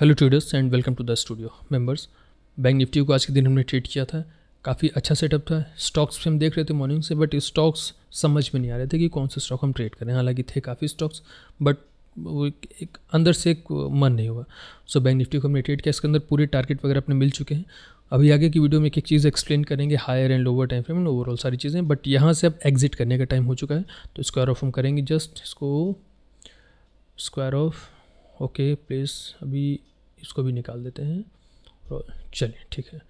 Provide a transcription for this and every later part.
hello traders and welcome to the studio members bank Nifty को आज के दिन हमने ट्रेड किया था काफ़ी अच्छा सेटअप था स्टॉक्स भी हम देख रहे थे मॉर्निंग से बट स्टॉक्स समझ में नहीं आ रहे थे कि कौन से स्टॉक हम ट्रेड करें हालांकि थे काफ़ी स्टॉक्स बट वो एक अंदर से एक मन नहीं हुआ सो बैंक निफ्टी को हमने ट्रेड किया इसके अंदर पूरे टारगेट वगैरह अपने मिल चुके हैं अभी आगे की वीडियो में एक एक चीज़ एक्सप्लेन करेंगे higher and lower time frame and overall सारी चीज़ें बट यहाँ से अब एग्जिट करने का टाइम हो चुका है तो स्क्वायर ऑफ हम करेंगे जस्ट इसको स्क्वायर ऑफ ओके प्लेस अभी इसको भी निकाल देते हैं और चलिए ठीक है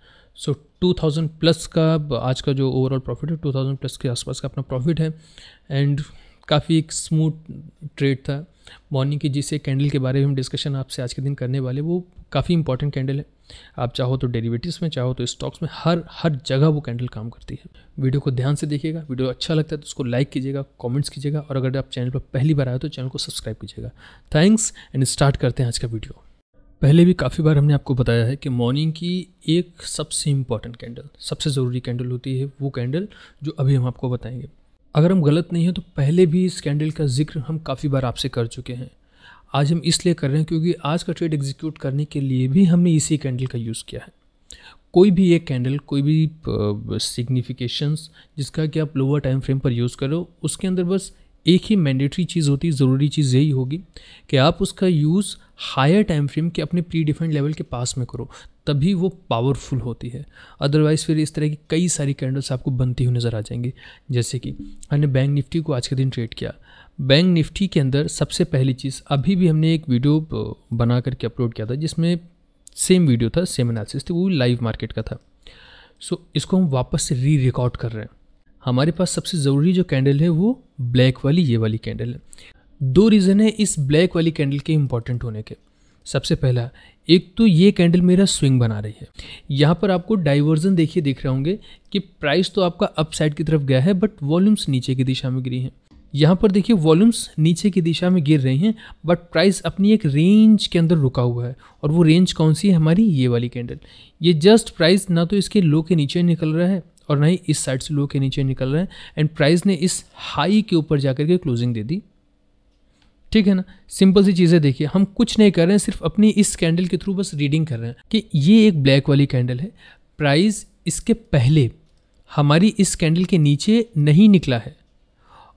सो so, 2000 प्लस का आज का जो ओवरऑल प्रॉफिट है 2000 प्लस के आसपास का अपना प्रॉफिट है एंड काफ़ी एक स्मूथ ट्रेड था मॉर्निंग की जिसे कैंडल के बारे में हम डिस्कशन आपसे आज के दिन करने वाले वो काफ़ी इंपॉर्टेंट कैंडल है आप चाहो तो डेरिवेटिव्स में चाहो तो स्टॉक्स में हर हर जगह वो कैंडल काम करती है वीडियो को ध्यान से देखिएगा वीडियो अच्छा लगता है तो उसको लाइक कीजिएगा कमेंट्स कीजिएगा और अगर आप चैनल पर पहली बार आए तो चैनल को सब्सक्राइब कीजिएगा थैंक्स एंड स्टार्ट करते हैं आज का वीडियो पहले भी काफ़ी बार हमने आपको बताया है कि मॉर्निंग की एक सबसे इंपॉर्टेंट कैंडल सबसे ज़रूरी कैंडल होती है वो कैंडल जो अभी हम आपको बताएंगे अगर हम गलत नहीं हैं तो पहले भी इस कैंडल का जिक्र हम काफ़ी बार आपसे कर चुके हैं आज हम इसलिए कर रहे हैं क्योंकि आज का ट्रेड एग्जीक्यूट करने के लिए भी हमने इसी कैंडल का यूज़ किया है कोई भी एक कैंडल कोई भी सिग्निफिकेशंस जिसका कि आप लोअर टाइम फ्रेम पर यूज़ करो उसके अंदर बस एक ही मैंडेटरी चीज़ होती है ज़रूरी चीज़ यही होगी कि आप उसका यूज़ हायर टाइम फ्रेम के अपने प्री डिफाइंड लेवल के पास में करो तभी वो पावरफुल होती है अदरवाइज़ फिर इस तरह की कई सारी कैंडल्स आपको बनती हुई नज़र आ जाएंगी जैसे कि हमने बैंक निफ्टी को आज के दिन ट्रेड किया बैंक निफ्टी के अंदर सबसे पहली चीज़ अभी भी हमने एक वीडियो बना करके अपलोड किया था जिसमें सेम वीडियो था सेम एनालिसिस थी वो लाइव मार्केट का था सो so, इसको हम वापस से री रिकॉर्ड कर रहे हैं हमारे पास सबसे ज़रूरी जो कैंडल है वो ब्लैक वाली ये वाली कैंडल है दो रीज़न है इस ब्लैक वाली कैंडल के इंपॉर्टेंट होने के सबसे पहला एक तो ये कैंडल मेरा स्विंग बना रही है यहाँ पर आपको डाइवर्जन देखिए देख रहे होंगे कि प्राइस तो आपका अपसाइड की तरफ गया है बट वॉल्यूम्स नीचे की दिशा में गिरी हैं यहाँ पर देखिए वॉल्यूम्स नीचे की दिशा में गिर रहे हैं बट प्राइस अपनी एक रेंज के अंदर रुका हुआ है और वो रेंज कौन सी है हमारी ये वाली कैंडल ये जस्ट प्राइस ना तो इसके लो के नीचे निकल रहा है और ना ही इस साइड से लो के नीचे निकल रहा है एंड प्राइस ने इस हाई के ऊपर जा के क्लोजिंग दे दी ठीक है ना सिंपल सी चीज़ें देखिए हम कुछ नहीं कर रहे हैं सिर्फ अपनी इस कैंडल के थ्रू बस रीडिंग कर रहे हैं कि ये एक ब्लैक वाली कैंडल है प्राइस इसके पहले हमारी इस कैंडल के नीचे नहीं निकला है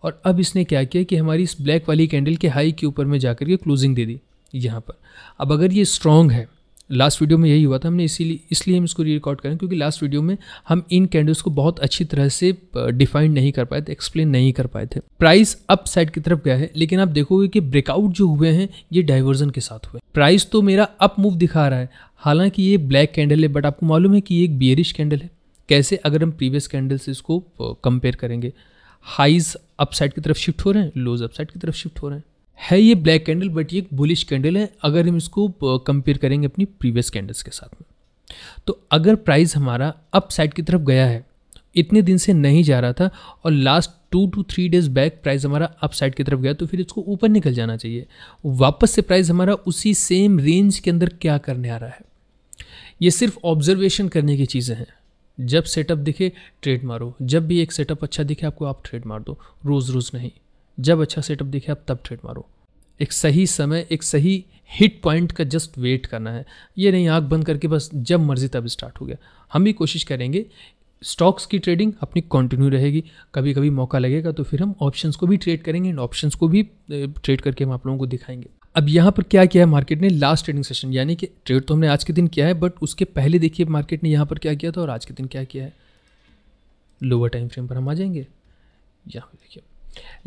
और अब इसने क्या किया कि हमारी इस ब्लैक वाली कैंडल के हाई के ऊपर में जा के क्लोजिंग दे दी यहाँ पर अब अगर ये स्ट्रॉन्ग है लास्ट वीडियो में यही हुआ था हमने इसीलिए इसलिए हम इसको री रिकॉर्ड करें क्योंकि लास्ट वीडियो में हम इन कैंडल्स को बहुत अच्छी तरह से डिफाइन नहीं कर पाए थे एक्सप्लेन नहीं कर पाए थे प्राइस अप साइड की तरफ गया है लेकिन आप देखोगे कि ब्रेकआउट जो हुए हैं ये डाइवर्जन के साथ हुए प्राइस तो मेरा अप मूव दिखा रहा है हालांकि ये ब्लैक कैंडल है बट आपको मालूम है कि ये एक बियरिश कैंडल है कैसे अगर हम प्रीवियस कैंडल से इसको कंपेयर करेंगे हाइज अपसाइड की तरफ शिफ्ट हो रहे हैं लोज अपसाइड की तरफ शिफ्ट हो रहे हैं है ये ब्लैक कैंडल बट ये एक बुलिश कैंडल है अगर हम इसको कंपेयर करेंगे अपनी प्रीवियस कैंडल्स के साथ में तो अगर प्राइस हमारा अप साइड की तरफ गया है इतने दिन से नहीं जा रहा था और last two two three days back price हमारा अप साइड की तरफ गया तो फिर इसको ऊपर निकल जाना चाहिए वापस से प्राइस हमारा उसी सेम रेंज के अंदर क्या करने आ रहा है ये सिर्फ ऑब्जर्वेशन करने की चीज़ें हैं जब सेटअप दिखे ट्रेड मारो जब भी एक सेटअप अच्छा दिखे आपको आप ट्रेड मार दो रोज़ रोज़ नहीं जब अच्छा सेटअप दिखे आप तब ट्रेड मारो एक सही समय एक सही हिट पॉइंट का जस्ट वेट करना है ये नहीं आँख बंद करके बस जब मर्जी तब स्टार्ट हो गया हम भी कोशिश करेंगे स्टॉक्स की ट्रेडिंग अपनी कंटिन्यू रहेगी कभी कभी मौका लगेगा तो फिर हम ऑप्शंस को भी ट्रेड करेंगे एंड ऑप्शंस को भी ट्रेड करके हम आप लोगों को दिखाएंगे अब यहाँ पर क्या किया है मार्केट ने लास्ट ट्रेडिंग सेशन यानी कि ट्रेड तो हमने आज के दिन किया है बट उसके पहले देखिए मार्केट ने यहाँ पर क्या किया था और आज के दिन क्या किया है लोअर टाइम फ्रेम पर हम आ जाएंगे यहाँ पर देखिए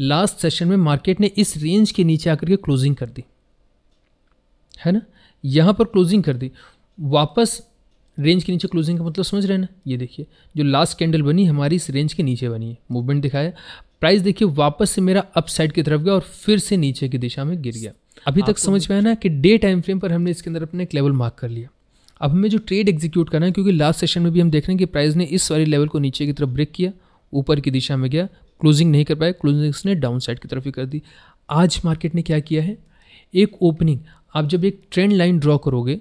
लास्ट सेशन में मार्केट ने इस रेंज के नीचे आकर के क्लोजिंग कर दी है ना यहाँ पर क्लोजिंग कर दी वापस रेंज के नीचे क्लोजिंग का मतलब समझ रहे हैं ना ये देखिए जो लास्ट कैंडल बनी हमारी इस रेंज के नीचे बनी है मूवमेंट दिखाया प्राइस देखिए वापस से मेरा अप साइड की तरफ गया और फिर से नीचे की दिशा में गिर गया अभी तक समझ में आया ना कि डे टाइम फ्रेम पर हमने इसके अंदर अपने एक लेवल मार्क कर लिया अब हमें जो ट्रेड एग्जीक्यूट करना है क्योंकि लास्ट सेशन में भी हम देख रहे हैं कि प्राइस ने इस वाले लेवल को नीचे की तरफ ब्रेक किया ऊपर की दिशा में गया क्लोजिंग नहीं कर पाए क्लोजिंग उसने डाउन साइड की तरफ ही कर दी आज मार्केट ने क्या किया है एक ओपनिंग आप जब एक ट्रेंड लाइन ड्रॉ करोगे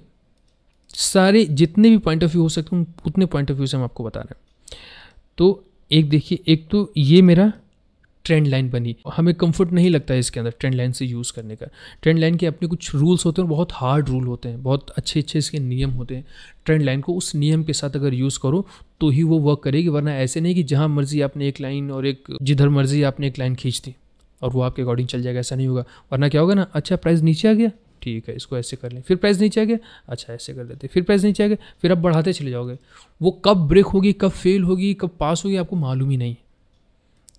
सारे जितने भी पॉइंट ऑफ व्यू हो सकते हैं उतने पॉइंट ऑफ व्यू से हम आपको बता रहे हैं तो एक देखिए एक तो ये मेरा ट्रेंड लाइन बनी हमें कंफर्ट नहीं लगता है इसके अंदर ट्रेंड लाइन से यूज़ करने का ट्रेंड लाइन के अपने कुछ रूल्स होते हैं बहुत हार्ड रूल होते हैं बहुत अच्छे अच्छे इसके नियम होते हैं ट्रेंड लाइन को उस नियम के साथ अगर यूज़ करो तो ही वो वर्क करेगी वरना ऐसे नहीं कि जहाँ मर्जी आपने एक लाइन और एक जिधर मर्जी आपने एक लाइन खींच दी और वो आपके अकॉर्डिंग चल जाएगा ऐसा नहीं होगा वरना क्या होगा ना अच्छा प्राइस नीचे आ गया ठीक है इसको ऐसे कर लें फिर प्राइस नीचे आ गया अच्छा ऐसे कर लेते फिर प्राइस नीचे आ गया फिर आप बढ़ाते चले जाओगे वो कब ब्रेक होगी कब फेल होगी कब पास होगी आपको मालूम ही नहीं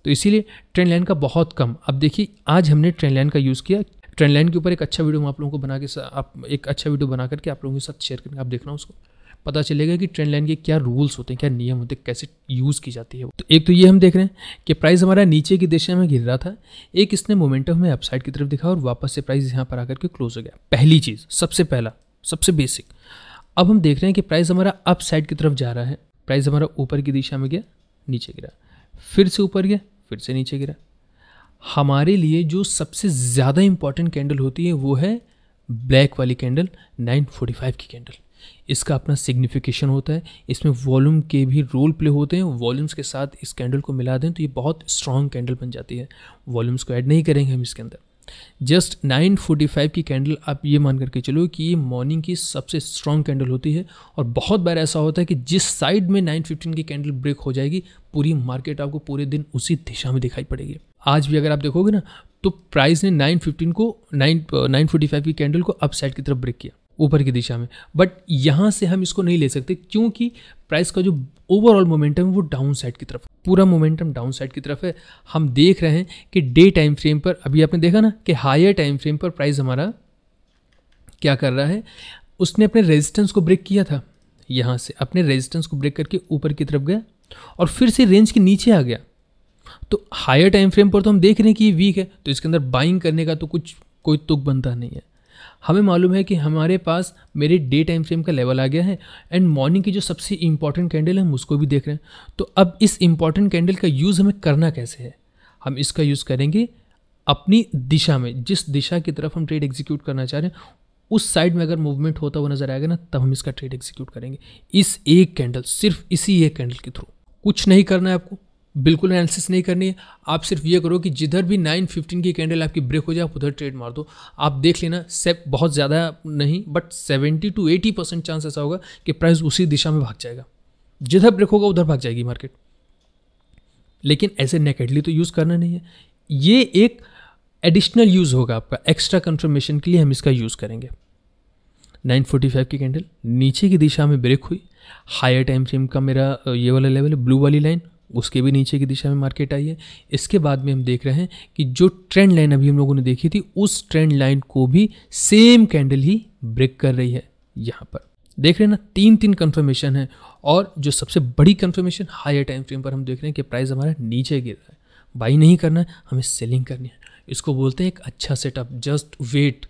तो इसीलिए ट्रेन लाइन का बहुत कम अब देखिए आज हमने ट्रेन लाइन का यूज़ किया ट्रेन लाइन के ऊपर एक अच्छा वीडियो हम आप लोगों को बना के आप एक अच्छा वीडियो बना करके आप लोगों के साथ शेयर करके आप देखना उसको पता चलेगा कि ट्रेन लाइन के क्या रूल्स होते हैं क्या नियम होते हैं कैसे यूज़ की जाती है तो एक तो ये हम देख रहे हैं कि प्राइस हमारा नीचे की दिशा में गिर रहा था एक इसने मोमेंटम हमें अपसाइड की तरफ दिखा और वापस से प्राइस यहाँ पर आकर के क्लोज हो गया पहली चीज़ सबसे पहला सबसे बेसिक अब हम देख रहे हैं कि प्राइस हमारा अप की तरफ जा रहा है प्राइस हमारा ऊपर की दिशा में गया नीचे गिरा फिर से ऊपर गया फिर से नीचे गिरा हमारे लिए जो सबसे ज़्यादा इंपॉर्टेंट कैंडल होती है वो है ब्लैक वाली कैंडल 945 की कैंडल इसका अपना सिग्निफिकेशन होता है इसमें वॉल्यूम के भी रोल प्ले होते हैं वॉल्यूम्स के साथ इस कैंडल को मिला दें तो ये बहुत स्ट्रॉन्ग कैंडल बन जाती है वॉल्यूम्स को ऐड नहीं करेंगे हम इसके अंदर जस्ट 9:45 की कैंडल आप ये मान करके चलो कि ये मॉर्निंग की सबसे स्ट्रॉन्ग कैंडल होती है और बहुत बार ऐसा होता है कि जिस साइड में 9:15 की कैंडल ब्रेक हो जाएगी पूरी मार्केट आपको पूरे दिन उसी दिशा में दिखाई पड़ेगी आज भी अगर आप देखोगे ना तो प्राइस ने 9:15 को 9 9:45 की कैंडल को अप साइड की तरफ ब्रेक किया ऊपर की दिशा में बट यहाँ से हम इसको नहीं ले सकते क्योंकि प्राइस का जो ओवरऑल मोमेंटम है वो डाउन साइड की तरफ पूरा मोमेंटम डाउन साइड की तरफ है हम देख रहे हैं कि डे टाइम फ्रेम पर अभी आपने देखा ना कि हायर टाइम फ्रेम पर प्राइस हमारा क्या कर रहा है उसने अपने रेजिस्टेंस को ब्रेक किया था यहाँ से अपने रेजिस्टेंस को ब्रेक करके ऊपर की तरफ गया और फिर से रेंज के नीचे आ गया तो हायर टाइम फ्रेम पर तो हम देख रहे हैं कि ये वीक है तो इसके अंदर बाइंग करने का तो कुछ कोई तुक बनता नहीं है हमें मालूम है कि हमारे पास मेरे डे टाइम फ्रेम का लेवल आ गया है एंड मॉर्निंग की जो सबसे इंपॉर्टेंट कैंडल है हम उसको भी देख रहे हैं तो अब इस इंपॉर्टेंट कैंडल का यूज़ हमें करना कैसे है हम इसका यूज़ करेंगे अपनी दिशा में जिस दिशा की तरफ हम ट्रेड एग्जीक्यूट करना चाह रहे हैं उस साइड में अगर मूवमेंट होता हुआ नज़र आएगा ना तब हम इसका ट्रेड एग्जीक्यूट करेंगे इस एक कैंडल सिर्फ इसी एक कैंडल के थ्रू कुछ नहीं करना है आपको बिल्कुल एनालिसिस नहीं करनी है आप सिर्फ ये करो कि जिधर भी नाइन फिफ्टीन की कैंडल आपकी ब्रेक हो जाए आप उधर ट्रेड मार दो आप देख लेना सेप बहुत ज़्यादा नहीं but seventy two eighty percent chance ऐसा होगा कि प्राइस उसी दिशा में भाग जाएगा जिधर ब्रेक होगा उधर भाग जाएगी मार्केट लेकिन ऐसे नेकेडली तो यूज़ करना नहीं है ये एक एडिशनल यूज़ होगा आपका एक्स्ट्रा कन्फर्मेशन के लिए हम इसका यूज़ करेंगे 945 की कैंडल नीचे की दिशा में ब्रेक हुई हायर टाइम फ्रेम का मेरा ये वाला लेवल है ब्लू वाली लाइन उसके भी नीचे की दिशा में मार्केट आई है इसके बाद में हम देख रहे हैं कि जो ट्रेंड लाइन अभी हम लोगों ने देखी थी उस ट्रेंड लाइन को भी सेम कैंडल ही ब्रेक कर रही है यहाँ पर देख रहे हैं ना तीन तीन कंफर्मेशन है और जो सबसे बड़ी कंफर्मेशन हायर टाइम फ्रेम पर हम देख रहे हैं कि प्राइस हमारा नीचे गिर रहा है बाई नहीं करना है हमें सेलिंग करनी है इसको बोलते हैं एक अच्छा setup just wait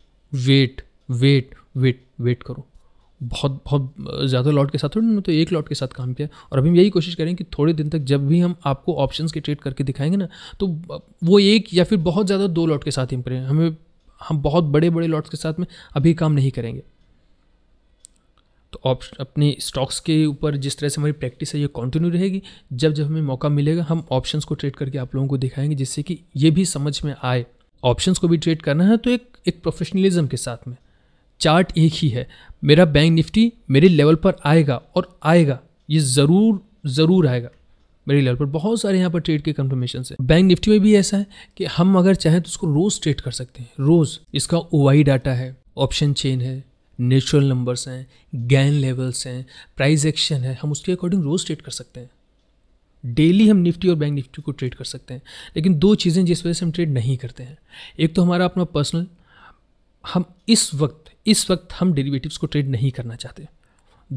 wait wait wait wait करो बहुत बहुत ज़्यादा लॉट के साथ उन्होंने तो एक लॉट के साथ काम किया और अभी हम यही कोशिश करें कि थोड़े दिन तक जब भी हम आपको ऑप्शन के ट्रेड करके दिखाएंगे ना तो वो एक या फिर बहुत ज़्यादा दो लॉट के साथ हम करें हमें हम बहुत बड़े बड़े लॉट्स के साथ में अभी काम नहीं करेंगे तो ऑप्शन अपने स्टॉक्स के ऊपर जिस तरह से हमारी प्रैक्टिस है ये कंटिन्यू रहेगी जब जब हमें मौका मिलेगा हम ऑप्शंस को ट्रेड करके आप लोगों को दिखाएंगे जिससे कि ये भी समझ में आए ऑप्शंस को भी ट्रेड करना है तो एक एक प्रोफेशनलिज्म के साथ में चार्ट एक ही है मेरा बैंक निफ्टी मेरे लेवल पर आएगा और आएगा ये ज़रूर ज़रूर आएगा मेरे लेवल पर बहुत सारे यहाँ पर ट्रेड के कन्फर्मेशन है बैंक निफ्टी में भी ऐसा है कि हम अगर चाहें तो उसको रोज़ ट्रेड कर सकते हैं रोज़ इसका ओ डाटा है ऑप्शन चेन है नेचुरल नंबर्स हैं गैन लेवल्स हैं प्राइस एक्शन है हम उसके अकॉर्डिंग रोज़ ट्रेड कर सकते हैं डेली हम निफ्टी और बैंक निफ्टी को ट्रेड कर सकते हैं लेकिन दो चीज़ें जिस वजह से हम ट्रेड नहीं करते हैं एक तो हमारा अपना पर्सनल हम इस वक्त इस वक्त हम डेरिवेटिव्स को ट्रेड नहीं करना चाहते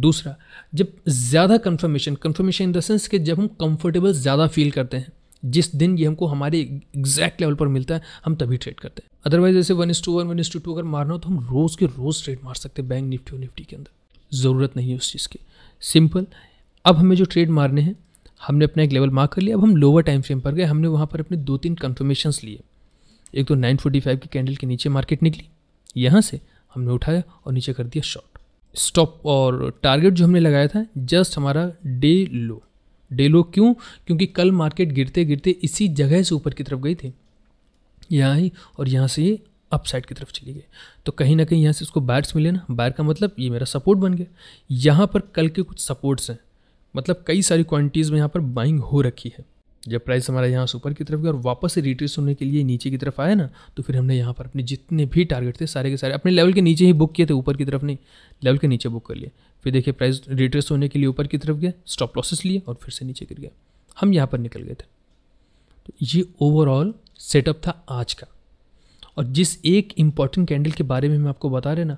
दूसरा जब ज़्यादा confirmation confirmation in the sense कि जब हम कंफर्टेबल ज़्यादा फील करते हैं जिस दिन ये हमको हमारे एग्जैक्ट लेवल पर मिलता है हम तभी ट्रेड करते हैं अदरवाइज जैसे one is to one one is to two अगर मारना हो तो हम रोज़ के रोज़ ट्रेड मार सकते हैं बैंक निफ्टी और निफ्टी के अंदर ज़रूरत नहीं है उस चीज़ की सिंपल अब हमें जो ट्रेड मारने हैं हमने अपना एक लेवल मार्क कर लिया अब हम लोअर टाइम फ्रेम पर गए हमने वहाँ पर अपने दो तीन कन्फर्मेशन लिए एक तो नाइन फोर्टी फाइव की कैंडल के नीचे मार्केट निकली यहाँ से हमने उठाया और नीचे कर दिया शॉर्ट स्टॉप और टारगेट जो हमने लगाया था जस्ट हमारा डे लो डे लो क्यों क्योंकि कल मार्केट गिरते गिरते इसी जगह से ऊपर की तरफ गई थी यहाँ आई और यहाँ से ये अपसाइड की तरफ चली गई तो कहीं ना कहीं यहाँ से उसको बैट्स मिले ना बैर का मतलब ये मेरा सपोर्ट बन गया यहाँ पर कल के कुछ सपोर्ट्स हैं मतलब कई सारी क्वांटिटीज़ में यहाँ पर बाइंग हो रखी है जब प्राइस हमारा यहाँ ऊपर की तरफ गया और वापस से रिट्रेस होने के लिए नीचे की तरफ आया ना तो फिर हमने यहाँ पर अपने जितने भी टारगेट थे सारे के सारे अपने लेवल के नीचे ही बुक किए थे ऊपर की तरफ नहीं लेवल के नीचे बुक कर लिए फिर देखिए प्राइस रिट्रेस होने के लिए ऊपर की तरफ गया स्टॉप लॉसेस लिए और फिर से नीचे गिर गया हम यहाँ पर निकल गए थे तो ये ओवरऑल सेटअप था आज का और जिस एक इम्पॉर्टेंट कैंडल के बारे में हम आपको बता रहे ना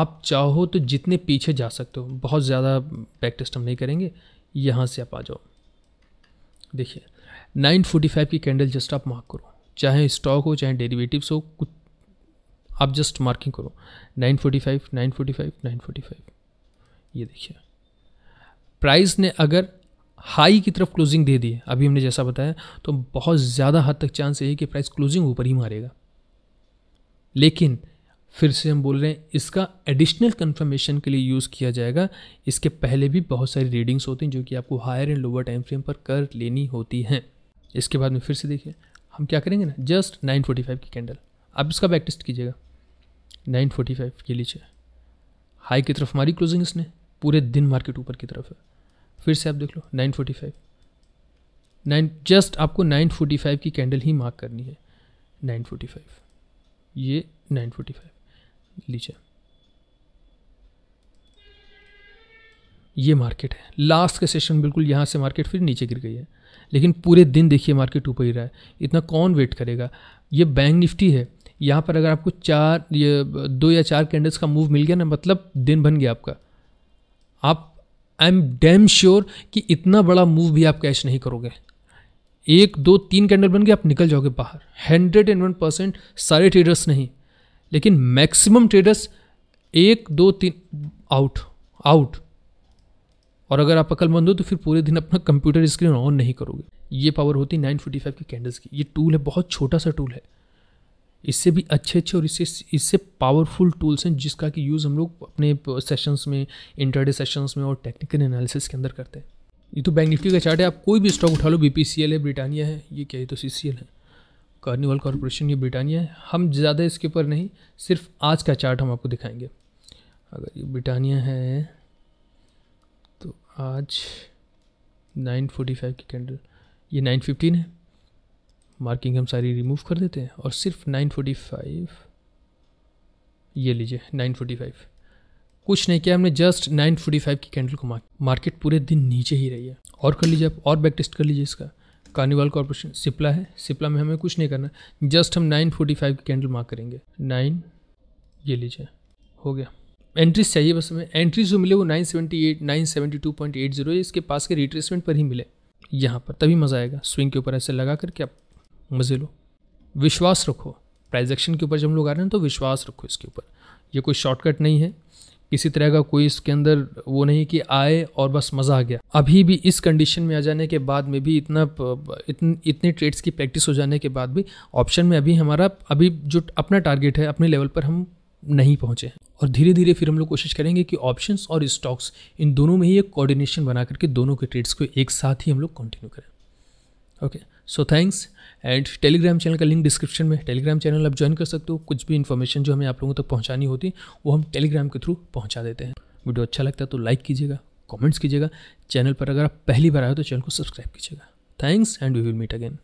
आप चाहो तो जितने पीछे जा सकते हो बहुत ज़्यादा बैक टेस्ट हम नहीं करेंगे यहाँ से आप आ जाओ देखिए 945 की कैंडल जस्ट आप मार्क करो चाहे स्टॉक हो चाहे डेरिवेटिव्स हो कुछ आप जस्ट मार्किंग करो 945 945 945 ये देखिए प्राइस ने अगर हाई की तरफ क्लोजिंग दे दी अभी हमने जैसा बताया तो बहुत ज़्यादा हद तक चांस है कि प्राइस क्लोजिंग ऊपर ही मारेगा लेकिन फिर से हम बोल रहे हैं इसका एडिशनल कन्फर्मेशन के लिए यूज़ किया जाएगा इसके पहले भी बहुत सारी रीडिंग्स होती हैं जो कि आपको higher and lower time frame पर कर लेनी होती हैं इसके बाद में फिर से देखिए हम क्या करेंगे ना जस्ट नाइन फोर्टी फाइव की कैंडल आप इसका बैक टेस्ट कीजिएगा नाइन फोर्टी फाइव के लीचे हाई की तरफ हमारी क्लोजिंग इसने पूरे दिन मार्केट ऊपर की तरफ है फिर से आप देख लो nine forty five nine just आपको नाइन फोर्टी फाइव की कैंडल ही मार्क करनी है नाइन फोर्टी फाइव ये नाइन फोर्टी फाइव लीजिए ये मार्केट है लास्ट के सेशन बिल्कुल यहाँ से मार्केट फिर नीचे गिर गई है लेकिन पूरे दिन देखिए मार्केट ऊपर ही रहा है इतना कौन वेट करेगा ये बैंक निफ्टी है यहाँ पर अगर आपको चार ये दो या चार कैंडल्स का मूव मिल गया ना मतलब दिन बन गया आपका आप आई एम डैम श्योर कि इतना बड़ा मूव भी आप कैश नहीं करोगे एक दो तीन कैंडल बन गए आप निकल जाओगे बाहर हंड्रेड एंड वन परसेंट सारे ट्रेडर्स नहीं लेकिन मैक्सिमम ट्रेडर्स एक दो तीन आउट आउट और अगर आप अकलमंद हो तो फिर पूरे दिन अपना कंप्यूटर स्क्रीन ऑन नहीं करोगे ये पावर होती है नाइन फोर्टी फाइव के कैंडल्स की ये टूल है बहुत छोटा सा टूल है इससे भी अच्छे अच्छे और इससे इससे पावरफुल टूल्स हैं जिसका कि यूज़ हम लोग अपने सेशंस में इंटरडे सेशंस में और टेक्निकल एनालिसिस के अंदर करते हैं ये तो बैंक निफ्टी का चार्ट है आप कोई भी स्टॉक उठा लो बी है ब्रिटानिया है ये क्या है तो सी है कार्निवल कॉरपोरेशन ये ब्रिटानिया है हम ज़्यादा इसके ऊपर नहीं सिर्फ आज का चार्ट हम आपको दिखाएंगे अगर ये ब्रिटानिया है आज नाइन फोर्टी फाइव की कैंडल ये नाइन फिफ्टीन है मार्किंग हम सारी रिमूव कर देते हैं और सिर्फ नाइन फोर्टी फाइव ये लीजिए नाइन फोर्टी फाइव कुछ नहीं किया हमने जस्ट नाइन फोर्टी फाइव की कैंडल को मार्क मार्केट पूरे दिन नीचे ही रही है और कर लीजिए आप और बैक टेस्ट कर लीजिए इसका कार्निवल कॉरपोरेशन सिप्ला है सिप्ला में हमें कुछ नहीं करना जस्ट हम नाइन फोर्टी फाइव की कैंडल मार्क करेंगे नाइन ये लीजिए हो गया एंट्रीज चाहिए बस हमें एंट्रीज जो मिले वो 978, 972.80 जीरो इसके पास के रिट्रेसमेंट पर ही मिले यहाँ पर तभी मज़ा आएगा स्विंग के ऊपर ऐसे लगा करके आप मज़े लो विश्वास रखो प्राइज एक्शन के ऊपर जब हम लोग आ रहे हैं तो विश्वास रखो इसके ऊपर ये कोई शॉर्टकट नहीं है किसी तरह का कोई इसके अंदर वो नहीं कि आए और बस मज़ा आ गया अभी भी इस कंडीशन में आ जाने के बाद में भी इतना इतन, इतने ट्रेड्स की प्रैक्टिस हो जाने के बाद भी ऑप्शन में अभी हमारा अभी जो अपना टारगेट है अपने लेवल पर हम नहीं पहुँचे हैं और धीरे धीरे फिर हम लोग कोशिश करेंगे कि ऑप्शंस और स्टॉक्स इन दोनों में ही एक कोऑर्डिनेशन बना करके दोनों के ट्रेड्स को एक साथ ही हम लोग कंटिन्यू करें okay so thanks and Telegram channel का लिंक डिस्क्रिप्शन में टेलीग्राम चैनल आप ज्वाइन कर सकते हो कुछ भी इन्फॉर्मेशन जो हमें आप लोगों तक तो पहुँचानी होती वो हम टेलीग्राम के थ्रू पहुँचा देते हैं वीडियो अच्छा लगता है तो लाइक कीजिएगा कॉमेंट्स कीजिएगा चैनल पर अगर आप पहली बार आए हो तो चैनल को सब्सक्राइब कीजिएगा thanks and we will meet again